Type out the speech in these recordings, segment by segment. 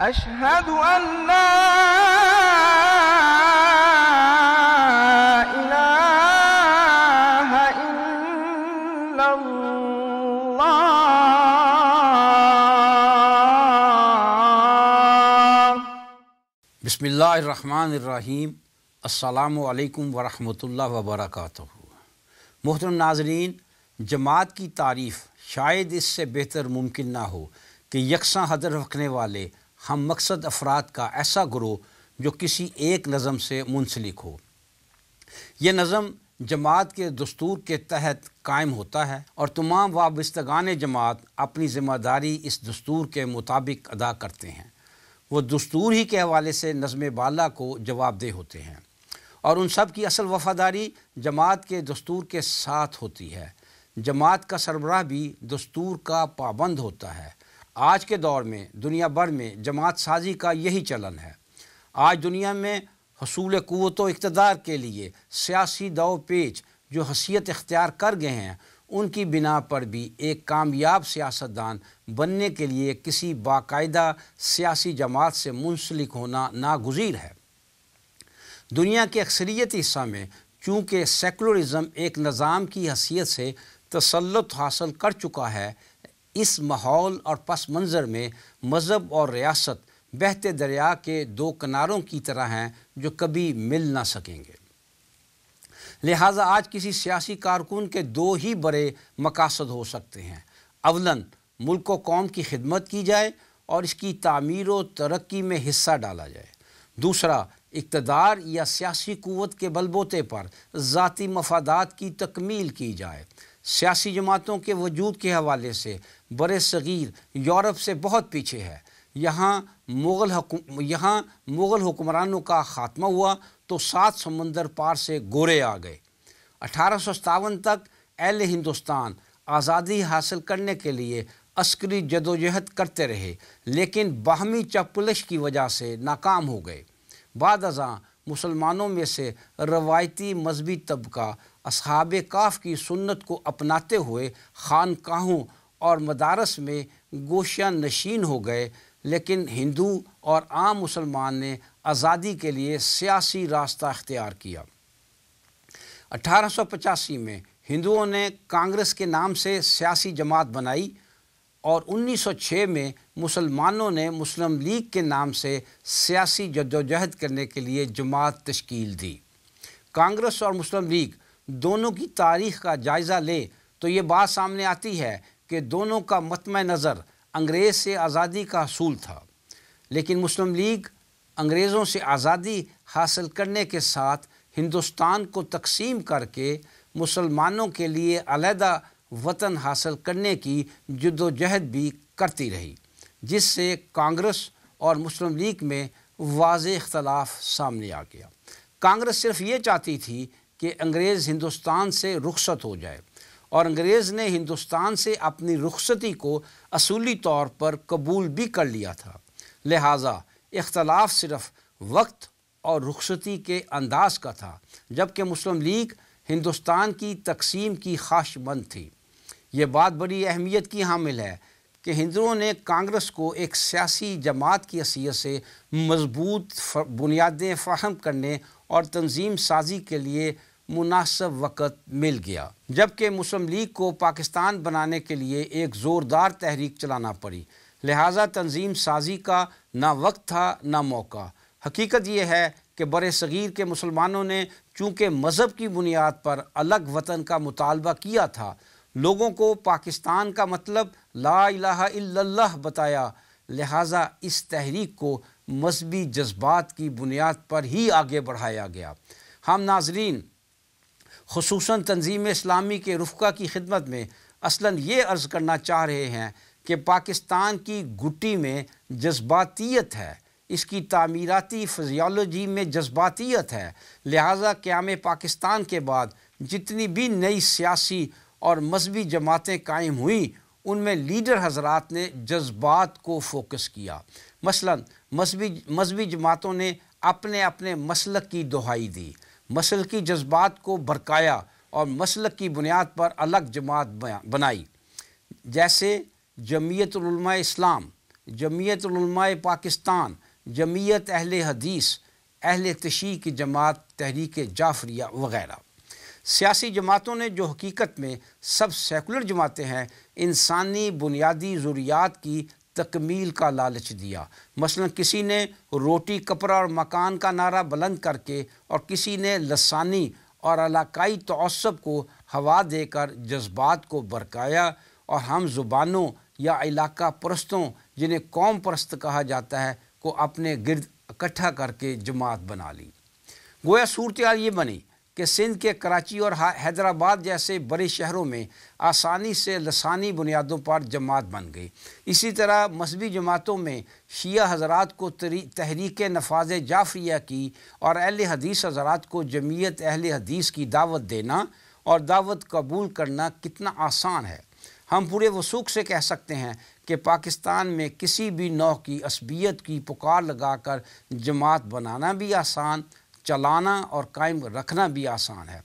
لا إلا الله بسم اللہ الرحمن الرحیم السلام علیکم ورحمۃ اللہ وبرکاتہ محترم ناظرین جماعت کی تعریف شاید اس سے بہتر ممکن نہ ہو کہ یکساں حضر رکھنے والے ہم مقصد افراد کا ایسا گروہ جو کسی ایک نظم سے منسلک ہو یہ نظم جماعت کے دستور کے تحت قائم ہوتا ہے اور تمام وابستگان جماعت اپنی ذمہ داری اس دستور کے مطابق ادا کرتے ہیں وہ دستور ہی کے حوالے سے نظم بالا کو جواب دہ ہوتے ہیں اور ان سب کی اصل وفاداری جماعت کے دستور کے ساتھ ہوتی ہے جماعت کا سربراہ بھی دستور کا پابند ہوتا ہے آج کے دور میں دنیا بھر میں جماعت سازی کا یہی چلن ہے آج دنیا میں حصول قوت و اقتدار کے لیے سیاسی دو پیچ جو حیثیت اختیار کر گئے ہیں ان کی بنا پر بھی ایک کامیاب سیاستدان بننے کے لیے کسی باقاعدہ سیاسی جماعت سے منسلک ہونا ناگزیر ہے دنیا کے اکثریت حصہ میں چونکہ سیکولرزم ایک نظام کی حیثیت سے تسلط حاصل کر چکا ہے اس ماحول اور پس منظر میں مذہب اور ریاست بہتے دریا کے دو کناروں کی طرح ہیں جو کبھی مل نہ سکیں گے لہٰذا آج کسی سیاسی کارکن کے دو ہی بڑے مقاصد ہو سکتے ہیں اولن ملک و قوم کی خدمت کی جائے اور اس کی تعمیر و ترقی میں حصہ ڈالا جائے دوسرا اقتدار یا سیاسی قوت کے بل بوتے پر ذاتی مفادات کی تکمیل کی جائے سیاسی جماعتوں کے وجود کے حوالے سے بر صغیر یورپ سے بہت پیچھے ہے یہاں مغل حکم یہاں مغل حکمرانوں کا خاتمہ ہوا تو سات سمندر پار سے گورے آ گئے اٹھارہ سو ستاون تک اہل ہندوستان آزادی حاصل کرنے کے لیے عسکری جدوجہد کرتے رہے لیکن باہمی چپلش کی وجہ سے ناکام ہو گئے بعد ازاں مسلمانوں میں سے روایتی مذہبی طبقہ اصحاب کاف کی سنت کو اپناتے ہوئے خانقاہوں اور مدارس میں گوشاں نشین ہو گئے لیکن ہندو اور عام مسلمان نے آزادی کے لیے سیاسی راستہ اختیار کیا اٹھارہ سو پچاسی میں ہندوؤں نے کانگریس کے نام سے سیاسی جماعت بنائی اور انیس سو چھ میں مسلمانوں نے مسلم لیگ کے نام سے سیاسی جد و جہد کرنے کے لیے جماعت تشکیل دی کانگریس اور مسلم لیگ دونوں کی تاریخ کا جائزہ لے تو یہ بات سامنے آتی ہے کہ دونوں کا متمع نظر انگریز سے آزادی کا حصول تھا لیکن مسلم لیگ انگریزوں سے آزادی حاصل کرنے کے ساتھ ہندوستان کو تقسیم کر کے مسلمانوں کے لیے علیحدہ وطن حاصل کرنے کی جد و جہد بھی کرتی رہی جس سے کانگریس اور مسلم لیگ میں واضح اختلاف سامنے آ گیا کانگریس صرف یہ چاہتی تھی کہ انگریز ہندوستان سے رخصت ہو جائے اور انگریز نے ہندوستان سے اپنی رخصتی کو اصولی طور پر قبول بھی کر لیا تھا لہٰذا اختلاف صرف وقت اور رخصتی کے انداز کا تھا جبکہ مسلم لیگ ہندوستان کی تقسیم کی خواہش مند تھی یہ بات بڑی اہمیت کی حامل ہے کہ ہندوؤں نے کانگریس کو ایک سیاسی جماعت کی حیثیت سے مضبوط بنیادیں فراہم کرنے اور تنظیم سازی کے لیے مناسب وقت مل گیا جبکہ مسلم لیگ کو پاکستان بنانے کے لیے ایک زوردار تحریک چلانا پڑی لہٰذا تنظیم سازی کا نہ وقت تھا نہ موقع حقیقت یہ ہے کہ بر صغیر کے مسلمانوں نے چونکہ مذہب کی بنیاد پر الگ وطن کا مطالبہ کیا تھا لوگوں کو پاکستان کا مطلب لا الہ الا اللہ بتایا لہٰذا اس تحریک کو مذہبی جذبات کی بنیاد پر ہی آگے بڑھایا گیا ہم ناظرین خصوصاً تنظیم اسلامی کے رفقہ کی خدمت میں اصلاً یہ عرض کرنا چاہ رہے ہیں کہ پاکستان کی گٹی میں جذباتیت ہے اس کی تعمیراتی فزیالوجی میں جذباتیت ہے لہٰذا قیام پاکستان کے بعد جتنی بھی نئی سیاسی اور مذہبی جماعتیں قائم ہوئیں ان میں لیڈر حضرات نے جذبات کو فوکس کیا مثلاً مذہبی مذہبی جماعتوں نے اپنے اپنے مسلک کی دہائی دی مسل کی جذبات کو برکایا اور مسل کی بنیاد پر الگ جماعت بنائی جیسے جمعیت العلماء اسلام جمعیت العلماء پاکستان جمعیت اہل حدیث اہل تشیح کی جماعت تحریک جعفریہ وغیرہ سیاسی جماعتوں نے جو حقیقت میں سب سیکولر جماعتیں ہیں انسانی بنیادی ضروریات کی تکمیل کا لالچ دیا مثلا کسی نے روٹی کپڑا اور مکان کا نعرہ بلند کر کے اور کسی نے لسانی اور علاقائی تعصب کو ہوا دے کر جذبات کو برکایا اور ہم زبانوں یا علاقہ پرستوں جنہیں قوم پرست کہا جاتا ہے کو اپنے گرد اکٹھا کر کے جماعت بنا لی گویا صورتحال یہ بنی کہ سندھ کے کراچی اور حیدرآباد جیسے بڑے شہروں میں آسانی سے لسانی بنیادوں پر جماعت بن گئی اسی طرح مذہبی جماعتوں میں شیعہ حضرات کو تحریک نفاذ جعفریہ کی اور اہل حدیث حضرات کو جمعیت اہل حدیث کی دعوت دینا اور دعوت قبول کرنا کتنا آسان ہے ہم پورے وسوخ سے کہہ سکتے ہیں کہ پاکستان میں کسی بھی نو کی عصبیت کی پکار لگا کر جماعت بنانا بھی آسان چلانا اور قائم رکھنا بھی آسان ہے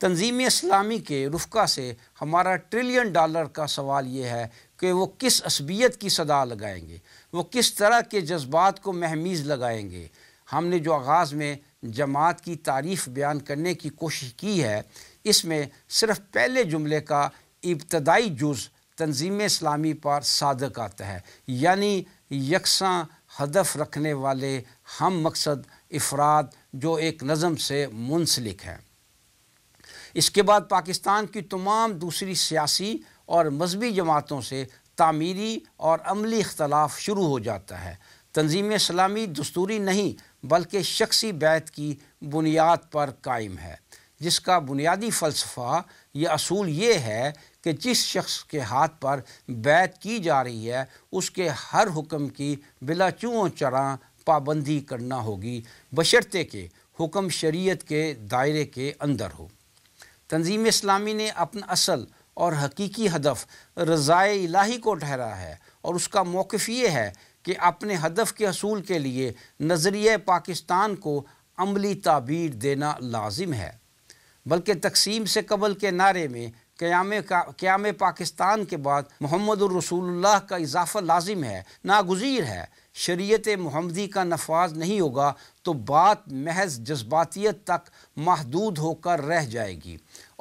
تنظیم اسلامی کے رفقہ سے ہمارا ٹریلین ڈالر کا سوال یہ ہے کہ وہ کس اسبیت کی صدا لگائیں گے وہ کس طرح کے جذبات کو محمیز لگائیں گے ہم نے جو آغاز میں جماعت کی تعریف بیان کرنے کی کوشش کی ہے اس میں صرف پہلے جملے کا ابتدائی جز تنظیم اسلامی پر صادق آتا ہے یعنی یکساں ہدف رکھنے والے ہم مقصد افراد جو ایک نظم سے منسلک ہیں اس کے بعد پاکستان کی تمام دوسری سیاسی اور مذہبی جماعتوں سے تعمیری اور عملی اختلاف شروع ہو جاتا ہے تنظیم اسلامی دستوری نہیں بلکہ شخصی بیت کی بنیاد پر قائم ہے جس کا بنیادی فلسفہ یہ اصول یہ ہے کہ جس شخص کے ہاتھ پر بیت کی جا رہی ہے اس کے ہر حکم کی بلا چوں چراں پابندی کرنا ہوگی بشرطے کہ حکم شریعت کے دائرے کے اندر ہو تنظیم اسلامی نے اپنا اصل اور حقیقی ہدف رضائے الہی کو ٹھہرا ہے اور اس کا موقف یہ ہے کہ اپنے ہدف کے حصول کے لیے نظریہ پاکستان کو عملی تعبیر دینا لازم ہے بلکہ تقسیم سے قبل کے نعرے میں قیام قیام پاکستان کے بعد محمد الرسول اللہ کا اضافہ لازم ہے ناگزیر ہے شریعت محمدی کا نفاذ نہیں ہوگا تو بات محض جذباتیت تک محدود ہو کر رہ جائے گی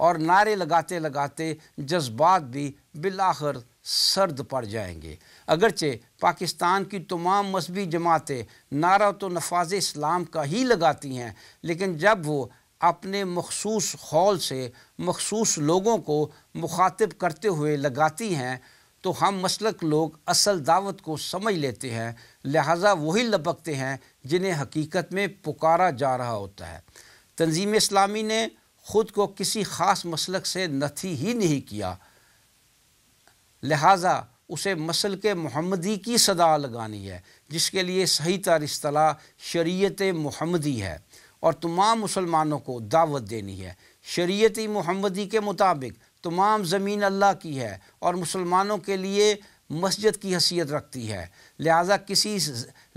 اور نعرے لگاتے لگاتے جذبات بھی بالآخر سرد پڑ جائیں گے اگرچہ پاکستان کی تمام مذہبی جماعتیں نعرہ تو نفاذ اسلام کا ہی لگاتی ہیں لیکن جب وہ اپنے مخصوص خول سے مخصوص لوگوں کو مخاطب کرتے ہوئے لگاتی ہیں تو ہم مسلک لوگ اصل دعوت کو سمجھ لیتے ہیں لہٰذا وہی لپکتے ہیں جنہیں حقیقت میں پکارا جا رہا ہوتا ہے تنظیم اسلامی نے خود کو کسی خاص مسلک سے نتھی ہی نہیں کیا لہٰذا اسے مسل کے محمدی کی صدا لگانی ہے جس کے لیے صحیح تر اصطلاح شریعت محمدی ہے اور تمام مسلمانوں کو دعوت دینی ہے شریعتی محمدی کے مطابق تمام زمین اللہ کی ہے اور مسلمانوں کے لیے مسجد کی حیثیت رکھتی ہے لہذا کسی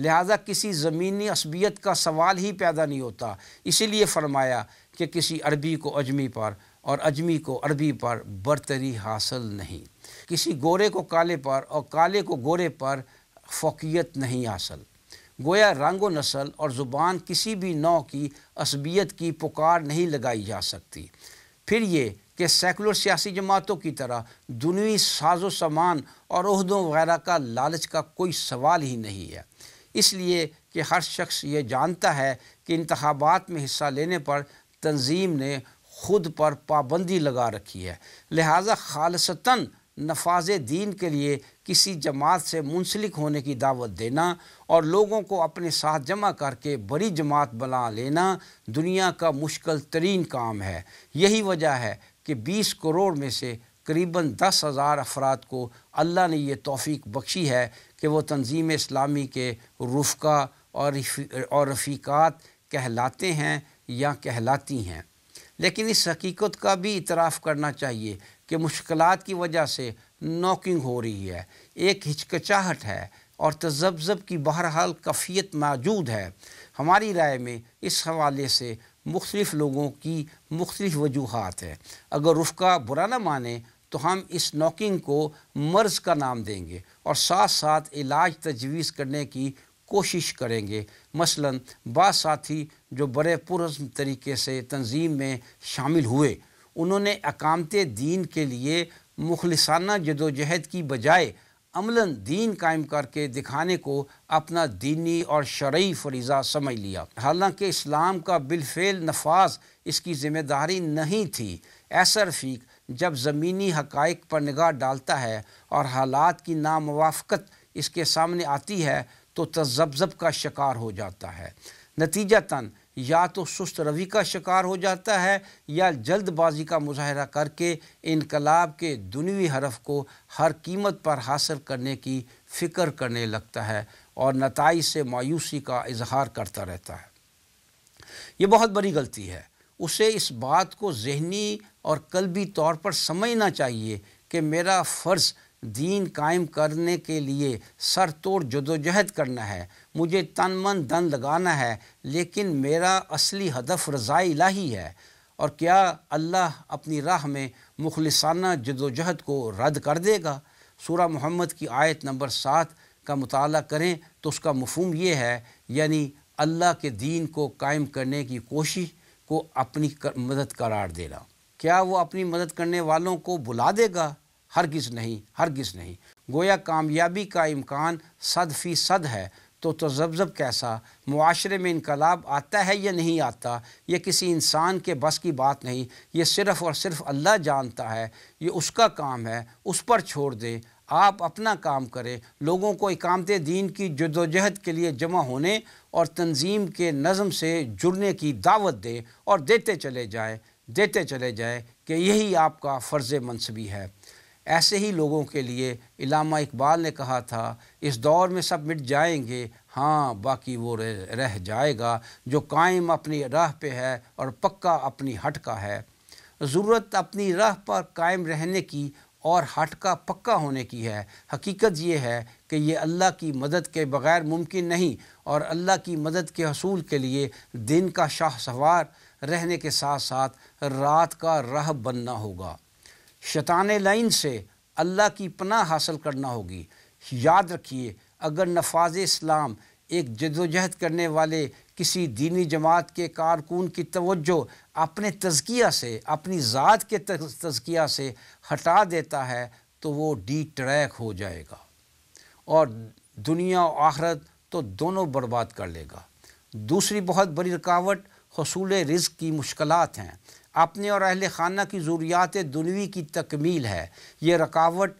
لہٰذا کسی زمینی عصبیت کا سوال ہی پیدا نہیں ہوتا اسی لیے فرمایا کہ کسی عربی کو اجمی پر اور اجمی کو عربی پر برتری حاصل نہیں کسی گورے کو کالے پر اور کالے کو گورے پر فوقیت نہیں حاصل گویا رنگ و نسل اور زبان کسی بھی نو کی عصبیت کی پکار نہیں لگائی جا سکتی پھر یہ کہ سیکولر سیاسی جماعتوں کی طرح دنوی ساز و سامان اور عہدوں وغیرہ کا لالچ کا کوئی سوال ہی نہیں ہے اس لیے کہ ہر شخص یہ جانتا ہے کہ انتخابات میں حصہ لینے پر تنظیم نے خود پر پابندی لگا رکھی ہے لہٰذا خالصتاً نفاذ دین کے لیے کسی جماعت سے منسلک ہونے کی دعوت دینا اور لوگوں کو اپنے ساتھ جمع کر کے بڑی جماعت بنا لینا دنیا کا مشکل ترین کام ہے یہی وجہ ہے کہ بیس کروڑ میں سے قریباً دس ہزار افراد کو اللہ نے یہ توفیق بخشی ہے کہ وہ تنظیم اسلامی کے رفقہ اور رفیقات کہلاتے ہیں یا کہلاتی ہیں لیکن اس حقیقت کا بھی اعتراف کرنا چاہیے کہ مشکلات کی وجہ سے نوکنگ ہو رہی ہے ایک ہچکچاہٹ ہے اور تذبذب کی بہرحال کفیت موجود ہے ہماری رائے میں اس حوالے سے مختلف لوگوں کی مختلف وجوہات ہیں اگر رفقہ برا نہ مانے تو ہم اس نوکنگ کو مرض کا نام دیں گے اور ساتھ ساتھ علاج تجویز کرنے کی کوشش کریں گے مثلا بعض ساتھی جو بڑے پرزم طریقے سے تنظیم میں شامل ہوئے انہوں نے اقامت دین کے لیے مخلصانہ جد و جہد کی بجائے عملاً دین قائم کر کے دکھانے کو اپنا دینی اور شرعی فریضہ سمجھ لیا حالانکہ اسلام کا بالفعل نفاذ اس کی ذمہ داری نہیں تھی ایسا رفیق جب زمینی حقائق پر نگاہ ڈالتا ہے اور حالات کی ناموافقت اس کے سامنے آتی ہے تو تذبذب کا شکار ہو جاتا ہے نتیجہ تن یا تو سست روی کا شکار ہو جاتا ہے یا جلد بازی کا مظاہرہ کر کے انقلاب کے دنوی حرف کو ہر قیمت پر حاصل کرنے کی فکر کرنے لگتا ہے اور نتائج سے مایوسی کا اظہار کرتا رہتا ہے یہ بہت بڑی غلطی ہے اسے اس بات کو ذہنی اور قلبی طور پر سمجھنا چاہیے کہ میرا فرض دین قائم کرنے کے لیے سر توڑ جد و جہد کرنا ہے مجھے تن من دن لگانا ہے لیکن میرا اصلی ہدف رضاء الہی ہے اور کیا اللہ اپنی راہ میں مخلصانہ جد و جہد کو رد کر دے گا سورہ محمد کی آیت نمبر سات کا مطالعہ کریں تو اس کا مفہوم یہ ہے یعنی اللہ کے دین کو قائم کرنے کی کوشش کو اپنی مدد قرار دینا کیا وہ اپنی مدد کرنے والوں کو بلا دے گا ہرگز نہیں ہرگز نہیں گویا کامیابی کا امکان صد فی صد ہے تو تذبذب کیسا معاشرے میں انقلاب آتا ہے یا نہیں آتا یہ کسی انسان کے بس کی بات نہیں یہ صرف اور صرف اللہ جانتا ہے یہ اس کا کام ہے اس پر چھوڑ دے آپ اپنا کام کرے لوگوں کو اکامت دین کی جدوجہد کے لیے جمع ہونے اور تنظیم کے نظم سے جڑنے کی دعوت دے اور دیتے چلے جائیں دیتے چلے جائے کہ یہی آپ کا فرض منصبی ہے ایسے ہی لوگوں کے لیے علامہ اقبال نے کہا تھا اس دور میں سب مٹ جائیں گے ہاں باقی وہ رہ جائے گا جو قائم اپنی راہ پہ ہے اور پکا اپنی ہٹ کا ہے ضرورت اپنی راہ پر قائم رہنے کی اور ہٹ کا پکا ہونے کی ہے حقیقت یہ ہے کہ یہ اللہ کی مدد کے بغیر ممکن نہیں اور اللہ کی مدد کے حصول کے لیے دن کا شاہ سوار رہنے کے ساتھ ساتھ رات کا راہ بننا ہوگا شیطان لائن سے اللہ کی پناہ حاصل کرنا ہوگی یاد رکھیے اگر نفاذ اسلام ایک جد و جہد کرنے والے کسی دینی جماعت کے کارکن کی توجہ اپنے تزکیہ سے اپنی ذات کے تزکیہ سے ہٹا دیتا ہے تو وہ ڈی ٹریک ہو جائے گا اور دنیا و آخرت تو دونوں برباد کر لے گا دوسری بہت بڑی رکاوٹ حصول رزق کی مشکلات ہیں اپنے اور اہل خانہ کی ضروریات دنوی کی تکمیل ہے یہ رکاوٹ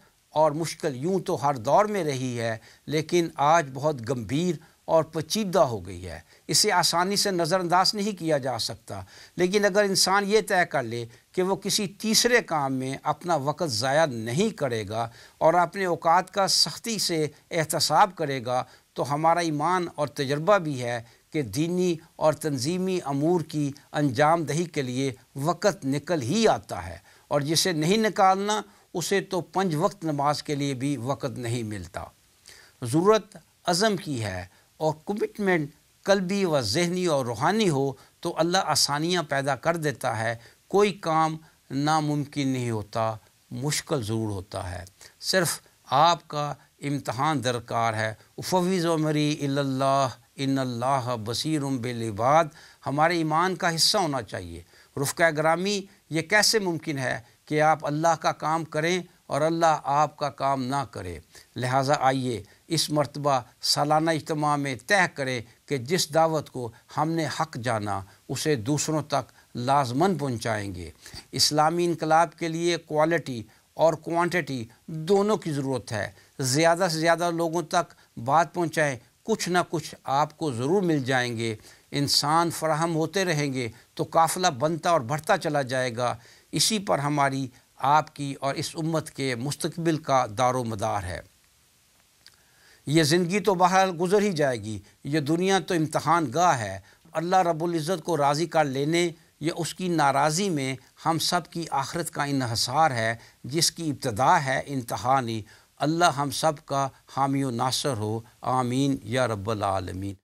اور مشکل یوں تو ہر دور میں رہی ہے لیکن آج بہت گمبھیر اور پچیدہ ہو گئی ہے اسے آسانی سے نظر انداز نہیں کیا جا سکتا لیکن اگر انسان یہ طے کر لے کہ وہ کسی تیسرے کام میں اپنا وقت ضائع نہیں کرے گا اور اپنے اوقات کا سختی سے احتساب کرے گا تو ہمارا ایمان اور تجربہ بھی ہے کہ دینی اور تنظیمی امور کی انجام دہی کے لیے وقت نکل ہی آتا ہے اور جسے نہیں نکالنا اسے تو پنج وقت نماز کے لیے بھی وقت نہیں ملتا ضرورت عزم کی ہے اور کمٹمنٹ قلبی و ذہنی اور روحانی ہو تو اللہ آسانیاں پیدا کر دیتا ہے کوئی کام ناممکن نہیں ہوتا مشکل ضرور ہوتا ہے صرف آپ کا امتحان درکار ہے افویز و مری اللہ ان اللہ بصیر بالعباد ہمارے ایمان کا حصہ ہونا چاہیے رفقہ گرامی یہ کیسے ممکن ہے کہ آپ اللہ کا کام کریں اور اللہ آپ کا کام نہ کرے لہٰذا آئیے اس مرتبہ سالانہ اجتماع میں طے کریں کہ جس دعوت کو ہم نے حق جانا اسے دوسروں تک لازمن پہنچائیں گے اسلامی انقلاب کے لیے کوالٹی اور کوانٹٹی دونوں کی ضرورت ہے زیادہ سے زیادہ لوگوں تک بات پہنچائیں کچھ نہ کچھ آپ کو ضرور مل جائیں گے انسان فراہم ہوتے رہیں گے تو قافلہ بنتا اور بڑھتا چلا جائے گا اسی پر ہماری آپ کی اور اس امت کے مستقبل کا دار و مدار ہے یہ زندگی تو بہرحال گزر ہی جائے گی یہ دنیا تو امتحان گاہ ہے اللہ رب العزت کو راضی کر لینے یا اس کی ناراضی میں ہم سب کی آخرت کا انحصار ہے جس کی ابتدا ہے نہیں اللہ ہم سب کا حامی و ناصر ہو آمین یا رب العالمین